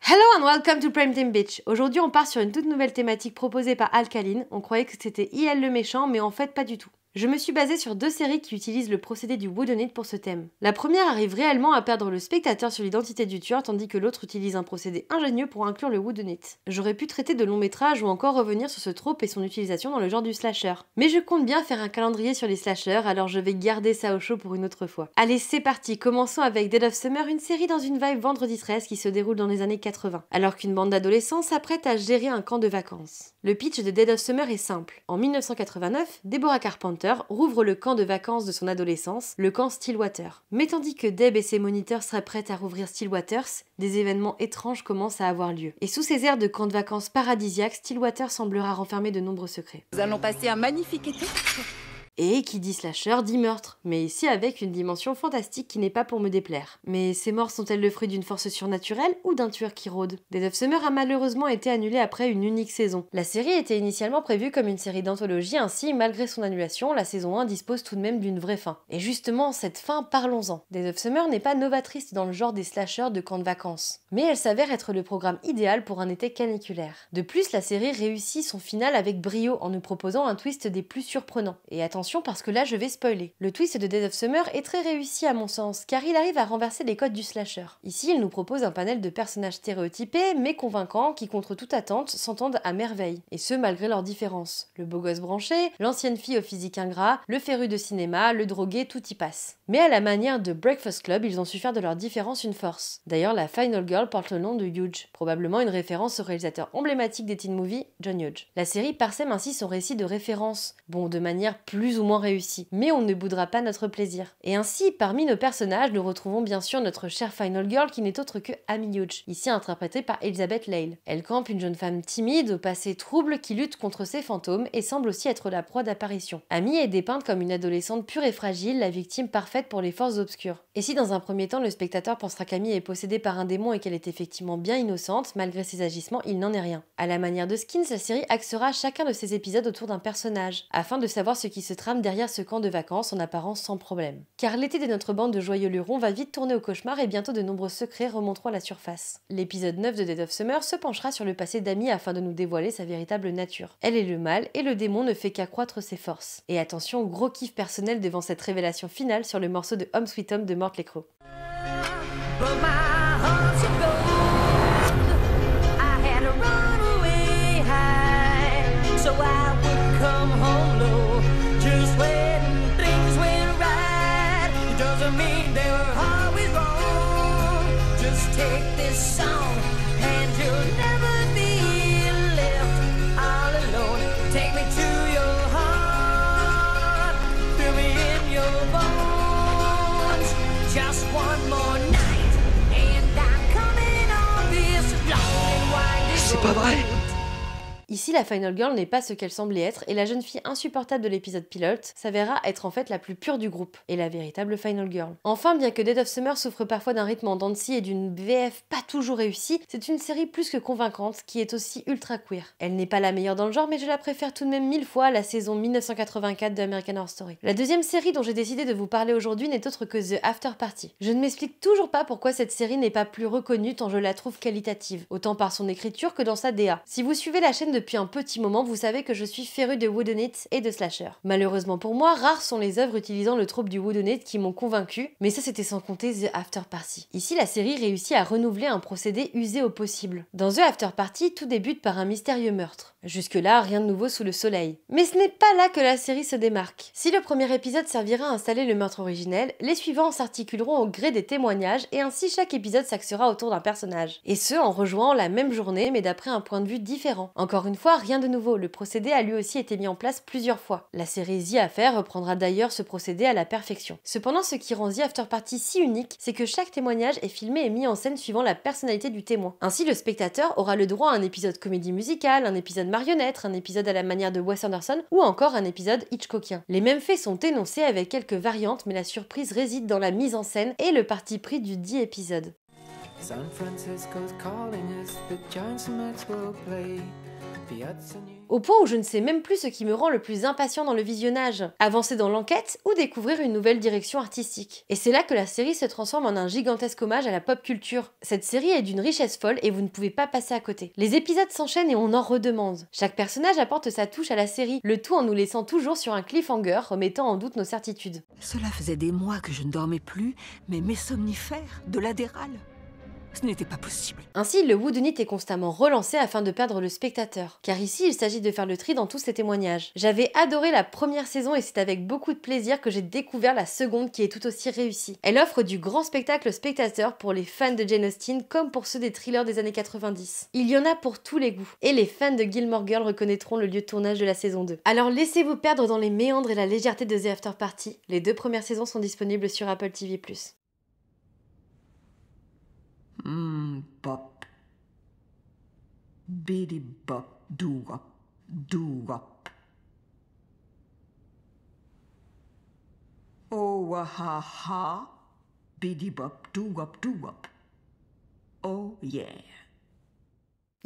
Hello and welcome to Prime Team Beach. Aujourd'hui, on part sur une toute nouvelle thématique proposée par Alkaline. On croyait que c'était IL le méchant, mais en fait, pas du tout. Je me suis basée sur deux séries qui utilisent le procédé du Wooden pour ce thème. La première arrive réellement à perdre le spectateur sur l'identité du tueur, tandis que l'autre utilise un procédé ingénieux pour inclure le Wooden J'aurais pu traiter de long métrages ou encore revenir sur ce trope et son utilisation dans le genre du slasher. Mais je compte bien faire un calendrier sur les slashers, alors je vais garder ça au chaud pour une autre fois. Allez, c'est parti, commençons avec Dead of Summer, une série dans une vibe vendredi 13 qui se déroule dans les années 80, alors qu'une bande d'adolescents s'apprête à gérer un camp de vacances. Le pitch de Dead of Summer est simple. En 1989, Deborah Carpenter rouvre le camp de vacances de son adolescence, le camp Stillwater. Mais tandis que Deb et ses moniteurs seraient prêts à rouvrir Stillwaters, des événements étranges commencent à avoir lieu. Et sous ces airs de camp de vacances paradisiaques, Stillwater semblera renfermer de nombreux secrets. Nous allons passer un magnifique été. Et qui dit slasher dit meurtre, mais ici avec une dimension fantastique qui n'est pas pour me déplaire. Mais ces morts sont-elles le fruit d'une force surnaturelle ou d'un tueur qui rôde Des of Summer a malheureusement été annulé après une unique saison. La série était initialement prévue comme une série d'anthologie, ainsi, malgré son annulation, la saison 1 dispose tout de même d'une vraie fin. Et justement, cette fin, parlons-en. Des of Summer n'est pas novatrice dans le genre des slashers de camp de vacances, mais elle s'avère être le programme idéal pour un été caniculaire. De plus, la série réussit son final avec brio en nous proposant un twist des plus surprenants. Et attention, parce que là je vais spoiler. Le twist de Dead of Summer est très réussi à mon sens, car il arrive à renverser les codes du slasher. Ici, il nous propose un panel de personnages stéréotypés mais convaincants qui, contre toute attente, s'entendent à merveille, et ce malgré leurs différences. Le beau gosse branché, l'ancienne fille au physique ingrat, le féru de cinéma, le drogué, tout y passe. Mais à la manière de Breakfast Club, ils ont su faire de leurs différences une force. D'ailleurs, la Final Girl porte le nom de Huge, probablement une référence au réalisateur emblématique des teen movies, John Huge. La série parsème ainsi son récit de référence, bon, de manière plus ou moins réussi, mais on ne boudera pas notre plaisir. Et ainsi, parmi nos personnages, nous retrouvons bien sûr notre chère Final Girl qui n'est autre que Amy Hutch, ici interprétée par Elizabeth Lale. Elle campe une jeune femme timide au passé trouble qui lutte contre ses fantômes et semble aussi être la proie d'apparitions. Amy est dépeinte comme une adolescente pure et fragile, la victime parfaite pour les forces obscures. Et si dans un premier temps le spectateur pensera qu'Amy est possédée par un démon et qu'elle est effectivement bien innocente, malgré ses agissements, il n'en est rien. À la manière de Skins, la série axera chacun de ses épisodes autour d'un personnage, afin de savoir ce qui se trame derrière ce camp de vacances en apparence sans problème. Car l'été de notre bande de joyeux lurons va vite tourner au cauchemar et bientôt de nombreux secrets remonteront à la surface. L'épisode 9 de Dead of Summer se penchera sur le passé d'Amy afin de nous dévoiler sa véritable nature. Elle est le mal et le démon ne fait qu'accroître ses forces. Et attention, gros kiff personnel devant cette révélation finale sur le morceau de Home Sweet Home de Mort les crocs. la Final Girl n'est pas ce qu'elle semblait être et la jeune fille insupportable de l'épisode pilote s'avéra être en fait la plus pure du groupe et la véritable Final Girl. Enfin, bien que Dead of Summer souffre parfois d'un rythme en dancy et d'une VF pas toujours réussie, c'est une série plus que convaincante qui est aussi ultra queer. Elle n'est pas la meilleure dans le genre mais je la préfère tout de même mille fois à la saison 1984 de American Horror Story. La deuxième série dont j'ai décidé de vous parler aujourd'hui n'est autre que The After Party. Je ne m'explique toujours pas pourquoi cette série n'est pas plus reconnue tant je la trouve qualitative, autant par son écriture que dans sa DA. Si vous suivez la chaîne depuis un un petit moment, vous savez que je suis férue de wooden it et de slasher. Malheureusement pour moi, rares sont les œuvres utilisant le trope du wooden qui m'ont convaincu, mais ça c'était sans compter The After Party. Ici, la série réussit à renouveler un procédé usé au possible. Dans The After Party, tout débute par un mystérieux meurtre. Jusque-là, rien de nouveau sous le soleil. Mais ce n'est pas là que la série se démarque. Si le premier épisode servira à installer le meurtre originel, les suivants s'articuleront au gré des témoignages et ainsi chaque épisode s'axera autour d'un personnage. Et ce, en rejoignant la même journée mais d'après un point de vue différent. Encore une fois, rien de nouveau, le procédé a lui aussi été mis en place plusieurs fois. La série The Affair reprendra d'ailleurs ce procédé à la perfection. Cependant, ce qui rend The After Party si unique, c'est que chaque témoignage est filmé et mis en scène suivant la personnalité du témoin. Ainsi, le spectateur aura le droit à un épisode comédie musicale, un épisode marionnette, un épisode à la manière de Wes Anderson ou encore un épisode Hitchcockien. Les mêmes faits sont énoncés avec quelques variantes, mais la surprise réside dans la mise en scène et le parti pris du dit épisode. Au point où je ne sais même plus ce qui me rend le plus impatient dans le visionnage, avancer dans l'enquête ou découvrir une nouvelle direction artistique. Et c'est là que la série se transforme en un gigantesque hommage à la pop culture. Cette série est d'une richesse folle et vous ne pouvez pas passer à côté. Les épisodes s'enchaînent et on en redemande. Chaque personnage apporte sa touche à la série, le tout en nous laissant toujours sur un cliffhanger remettant en doute nos certitudes. Cela faisait des mois que je ne dormais plus, mais mes somnifères, de l'adéral n'était pas possible. Ainsi, le Woodunit est constamment relancé afin de perdre le spectateur. Car ici, il s'agit de faire le tri dans tous ces témoignages. J'avais adoré la première saison et c'est avec beaucoup de plaisir que j'ai découvert la seconde qui est tout aussi réussie. Elle offre du grand spectacle spectateur pour les fans de Jane Austen comme pour ceux des thrillers des années 90. Il y en a pour tous les goûts. Et les fans de Gilmore Girl reconnaîtront le lieu de tournage de la saison 2. Alors laissez-vous perdre dans les méandres et la légèreté de The After Party. Les deux premières saisons sont disponibles sur Apple TV+. Mm, bop. Biddy bop, doo wop, doo wop. Oh, wah, ha, ha. Biddy bop, doo wop, doo wop. Oh, yeah.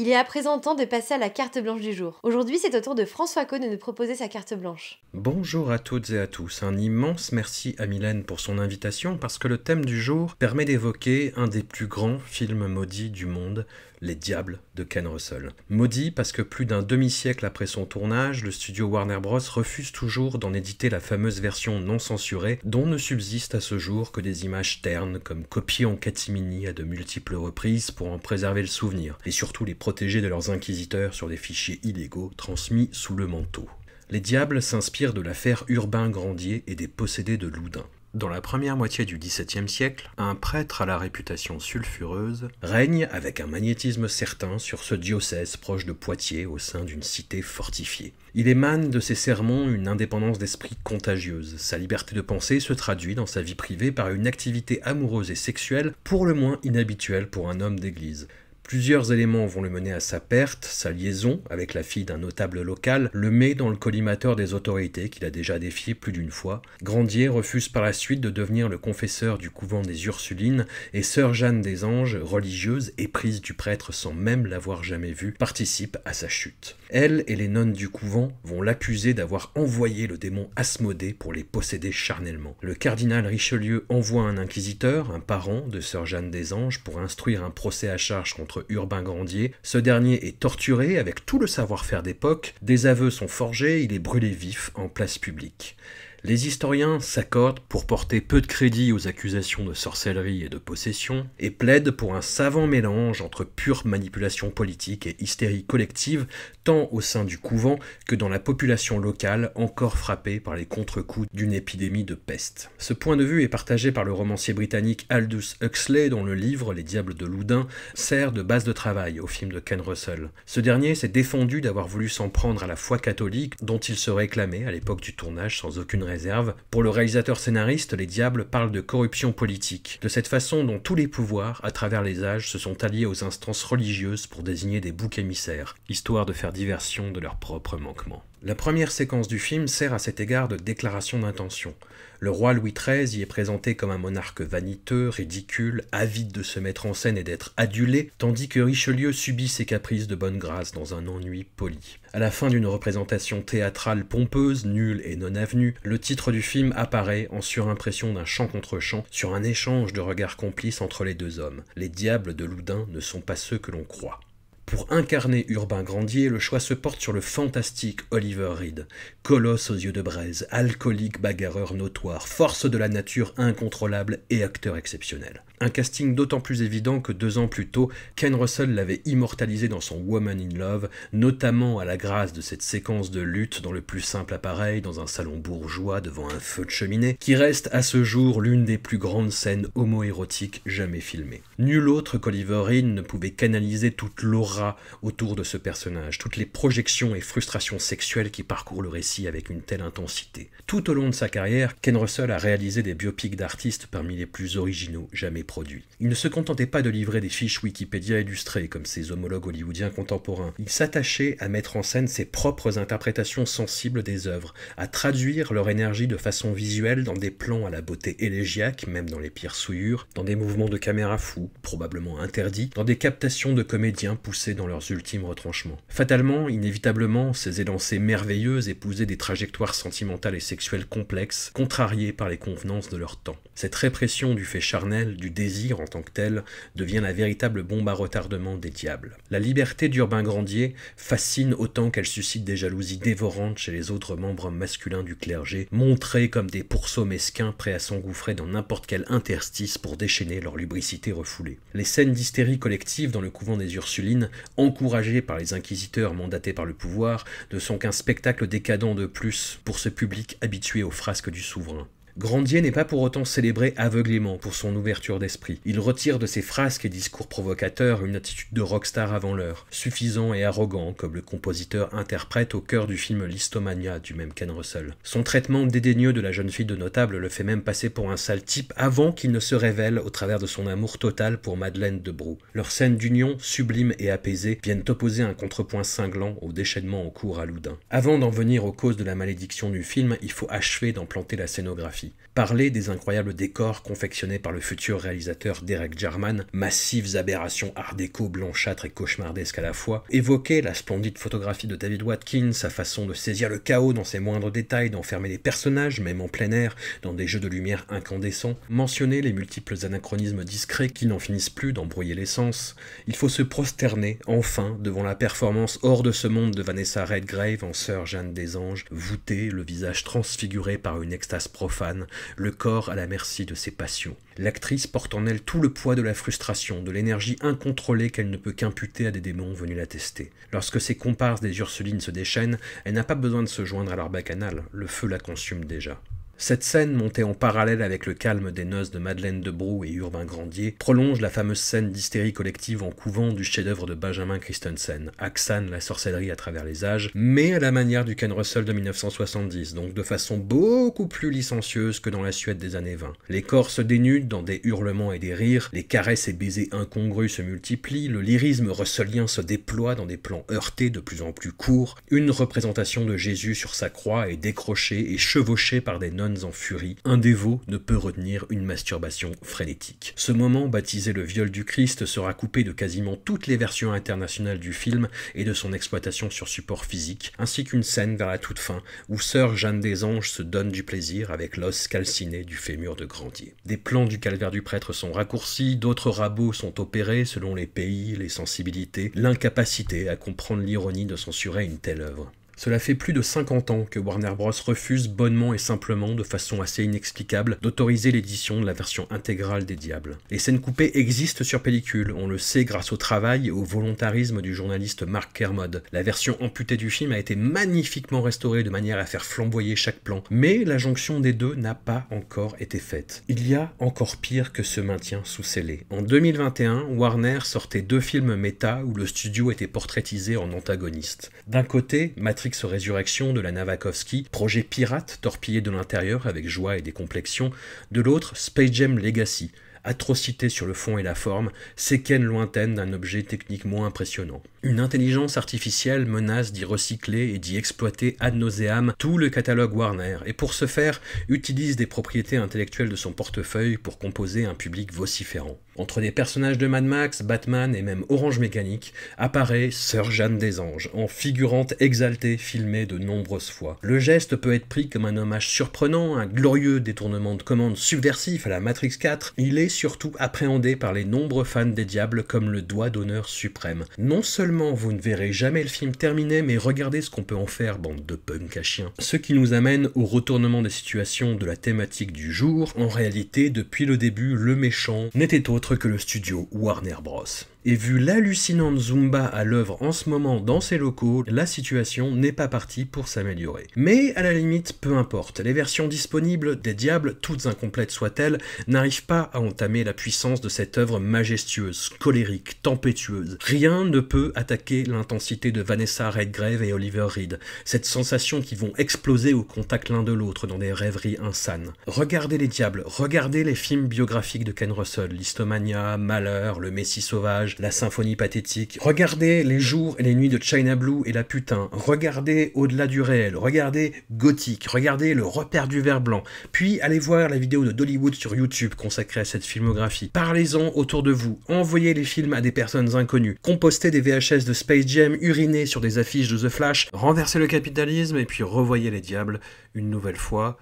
Il est à présent temps de passer à la carte blanche du jour. Aujourd'hui, c'est au tour de François Co de nous proposer sa carte blanche. Bonjour à toutes et à tous. Un immense merci à Mylène pour son invitation parce que le thème du jour permet d'évoquer un des plus grands films maudits du monde, les Diables de Ken Russell. Maudit parce que plus d'un demi-siècle après son tournage, le studio Warner Bros. refuse toujours d'en éditer la fameuse version non censurée, dont ne subsistent à ce jour que des images ternes, comme copiées en catimini à de multiples reprises pour en préserver le souvenir, et surtout les protéger de leurs inquisiteurs sur des fichiers illégaux transmis sous le manteau. Les Diables s'inspirent de l'affaire Urbain Grandier et des possédés de Loudun. Dans la première moitié du XVIIe siècle, un prêtre à la réputation sulfureuse règne avec un magnétisme certain sur ce diocèse proche de Poitiers au sein d'une cité fortifiée. Il émane de ses sermons une indépendance d'esprit contagieuse. Sa liberté de pensée se traduit dans sa vie privée par une activité amoureuse et sexuelle pour le moins inhabituelle pour un homme d'église. Plusieurs éléments vont le mener à sa perte, sa liaison avec la fille d'un notable local le met dans le collimateur des autorités qu'il a déjà défié plus d'une fois. Grandier refuse par la suite de devenir le confesseur du couvent des Ursulines et sœur Jeanne des Anges, religieuse éprise du prêtre sans même l'avoir jamais vu, participe à sa chute. Elle et les nonnes du couvent vont l'accuser d'avoir envoyé le démon Asmodée pour les posséder charnellement. Le cardinal Richelieu envoie un inquisiteur, un parent de sœur Jeanne des Anges, pour instruire un procès à charge contre Urbain Grandier. Ce dernier est torturé avec tout le savoir-faire d'époque, des aveux sont forgés, il est brûlé vif en place publique. Les historiens s'accordent pour porter peu de crédit aux accusations de sorcellerie et de possession, et plaident pour un savant mélange entre pure manipulation politique et hystérie collective, tant au sein du couvent que dans la population locale encore frappée par les contre-coups d'une épidémie de peste. Ce point de vue est partagé par le romancier britannique Aldous Huxley, dont le livre Les Diables de Loudun sert de base de travail au film de Ken Russell. Ce dernier s'est défendu d'avoir voulu s'en prendre à la foi catholique dont il se réclamait à l'époque du tournage sans aucune réserve, pour le réalisateur scénariste, les diables parlent de corruption politique, de cette façon dont tous les pouvoirs, à travers les âges, se sont alliés aux instances religieuses pour désigner des boucs émissaires, histoire de faire diversion de leurs propres manquements. La première séquence du film sert à cet égard de déclaration d'intention. Le roi Louis XIII y est présenté comme un monarque vaniteux, ridicule, avide de se mettre en scène et d'être adulé, tandis que Richelieu subit ses caprices de bonne grâce dans un ennui poli. À la fin d'une représentation théâtrale pompeuse, nulle et non avenue, le titre du film apparaît en surimpression d'un chant contre chant sur un échange de regards complices entre les deux hommes. Les diables de Loudun ne sont pas ceux que l'on croit. Pour incarner Urbain Grandier, le choix se porte sur le fantastique Oliver Reed, colosse aux yeux de braise, alcoolique bagarreur notoire, force de la nature incontrôlable et acteur exceptionnel. Un casting d'autant plus évident que deux ans plus tôt, Ken Russell l'avait immortalisé dans son Woman in Love, notamment à la grâce de cette séquence de lutte dans le plus simple appareil, dans un salon bourgeois devant un feu de cheminée, qui reste à ce jour l'une des plus grandes scènes homoérotiques jamais filmées. Nul autre qu'Oliver ne pouvait canaliser toute l'aura autour de ce personnage, toutes les projections et frustrations sexuelles qui parcourent le récit avec une telle intensité. Tout au long de sa carrière, Ken Russell a réalisé des biopics d'artistes parmi les plus originaux jamais produits. Il ne se contentait pas de livrer des fiches Wikipédia illustrées comme ses homologues hollywoodiens contemporains. Il s'attachait à mettre en scène ses propres interprétations sensibles des œuvres, à traduire leur énergie de façon visuelle dans des plans à la beauté élégiaque, même dans les pires souillures, dans des mouvements de caméra fous, probablement interdits, dans des captations de comédiens poussés dans leurs ultimes retranchements. Fatalement, inévitablement, ces élancées merveilleuses épousaient des trajectoires sentimentales et sexuelles complexes, contrariées par les convenances de leur temps. Cette répression du fait charnel, du désir en tant que tel devient la véritable bombe à retardement des diables. La liberté d'Urbain Grandier fascine autant qu'elle suscite des jalousies dévorantes chez les autres membres masculins du clergé, montrés comme des pourceaux mesquins prêts à s'engouffrer dans n'importe quel interstice pour déchaîner leur lubricité refoulée. Les scènes d'hystérie collective dans le couvent des Ursulines, encouragées par les inquisiteurs mandatés par le pouvoir, ne sont qu'un spectacle décadent de plus pour ce public habitué aux frasques du souverain. Grandier n'est pas pour autant célébré aveuglément pour son ouverture d'esprit. Il retire de ses frasques et discours provocateurs une attitude de rockstar avant l'heure, suffisant et arrogant comme le compositeur interprète au cœur du film Listomania du même Ken Russell. Son traitement dédaigneux de la jeune fille de notable le fait même passer pour un sale type avant qu'il ne se révèle au travers de son amour total pour Madeleine de Brou. Leurs scènes d'union, sublimes et apaisées, viennent opposer un contrepoint cinglant au déchaînement en cours à Loudun. Avant d'en venir aux causes de la malédiction du film, il faut achever d'en planter la scénographie. Parler des incroyables décors confectionnés par le futur réalisateur Derek Jarman, massives aberrations art déco blanchâtres et cauchemardesques à la fois, évoquer la splendide photographie de David Watkins, sa façon de saisir le chaos dans ses moindres détails, d'enfermer les personnages, même en plein air, dans des jeux de lumière incandescents, mentionner les multiples anachronismes discrets qui n'en finissent plus d'embrouiller les sens. Il faut se prosterner, enfin, devant la performance hors de ce monde de Vanessa Redgrave en Sœur Jeanne des Anges, voûtée, le visage transfiguré par une extase profane, le corps à la merci de ses passions. L'actrice porte en elle tout le poids de la frustration, de l'énergie incontrôlée qu'elle ne peut qu'imputer à des démons venus la tester. Lorsque ses comparses des Ursulines se déchaînent, elle n'a pas besoin de se joindre à leur bacchanal, le feu la consume déjà. Cette scène, montée en parallèle avec le calme des noces de Madeleine de Brou et Urbain Grandier, prolonge la fameuse scène d'hystérie collective en couvent du chef-d'œuvre de Benjamin Christensen, Axane la sorcellerie à travers les âges, mais à la manière du Ken Russell de 1970, donc de façon beaucoup plus licencieuse que dans la Suède des années 20. Les corps se dénudent dans des hurlements et des rires, les caresses et baisers incongrus se multiplient, le lyrisme russellien se déploie dans des plans heurtés de plus en plus courts, une représentation de Jésus sur sa croix est décrochée et chevauchée par des nonnes en furie, un dévot ne peut retenir une masturbation frénétique. Ce moment, baptisé le viol du Christ, sera coupé de quasiment toutes les versions internationales du film et de son exploitation sur support physique, ainsi qu'une scène vers la toute fin où sœur Jeanne des Anges se donne du plaisir avec l'os calciné du fémur de Grandier. Des plans du calvaire du prêtre sont raccourcis, d'autres rabots sont opérés selon les pays, les sensibilités, l'incapacité à comprendre l'ironie de censurer une telle œuvre. Cela fait plus de 50 ans que Warner Bros. refuse bonnement et simplement, de façon assez inexplicable, d'autoriser l'édition de la version intégrale des Diables. Les scènes coupées existent sur pellicule, on le sait grâce au travail et au volontarisme du journaliste Mark Kermode. La version amputée du film a été magnifiquement restaurée de manière à faire flamboyer chaque plan, mais la jonction des deux n'a pas encore été faite. Il y a encore pire que ce maintien sous scellé. En 2021, Warner sortait deux films méta où le studio était portraitisé en antagoniste. D'un côté, Matrix Résurrection de la Navakovsky, projet pirate torpillé de l'intérieur avec joie et décomplexion, de l'autre Space Jam Legacy, atrocité sur le fond et la forme, séquence lointaine d'un objet techniquement impressionnant. Une intelligence artificielle menace d'y recycler et d'y exploiter ad nauseam tout le catalogue Warner, et pour ce faire, utilise des propriétés intellectuelles de son portefeuille pour composer un public vociférant. Entre des personnages de Mad Max, Batman et même Orange Mécanique, apparaît Sœur Jeanne des Anges, en figurante exaltée filmée de nombreuses fois. Le geste peut être pris comme un hommage surprenant, un glorieux détournement de commandes subversif à la Matrix 4, il est surtout appréhendé par les nombreux fans des Diables comme le doigt d'honneur suprême. Non seulement vous ne verrez jamais le film terminé, mais regardez ce qu'on peut en faire, bande de punk à chien. Ce qui nous amène au retournement des situations de la thématique du jour. En réalité, depuis le début, le méchant n'était autre que le studio Warner Bros. Et vu l'hallucinante Zumba à l'œuvre en ce moment dans ses locaux, la situation n'est pas partie pour s'améliorer. Mais à la limite, peu importe, les versions disponibles des Diables, toutes incomplètes soient-elles, n'arrivent pas à entamer la puissance de cette œuvre majestueuse, colérique, tempétueuse. Rien ne peut attaquer l'intensité de Vanessa Redgrave et Oliver Reed, cette sensation qui vont exploser au contact l'un de l'autre dans des rêveries insanes. Regardez les Diables, regardez les films biographiques de Ken Russell, Listomania, Malheur, Le Messie sauvage, la symphonie pathétique. Regardez les jours et les nuits de China Blue et la putain. Regardez Au-delà du réel. Regardez Gothique. Regardez Le repère du verre blanc. Puis allez voir la vidéo de Dollywood sur YouTube consacrée à cette filmographie. Parlez-en autour de vous. Envoyez les films à des personnes inconnues. Compostez des VHS de Space Jam. Urinez sur des affiches de The Flash. Renversez le capitalisme et puis revoyez les diables. Une nouvelle fois,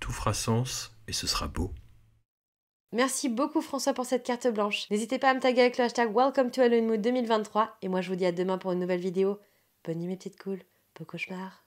tout fera sens et ce sera beau. Merci beaucoup François pour cette carte blanche. N'hésitez pas à me taguer avec le hashtag Welcome to Halloween Mood 2023 et moi je vous dis à demain pour une nouvelle vidéo. Bonne nuit mes petites cools, beau cauchemar.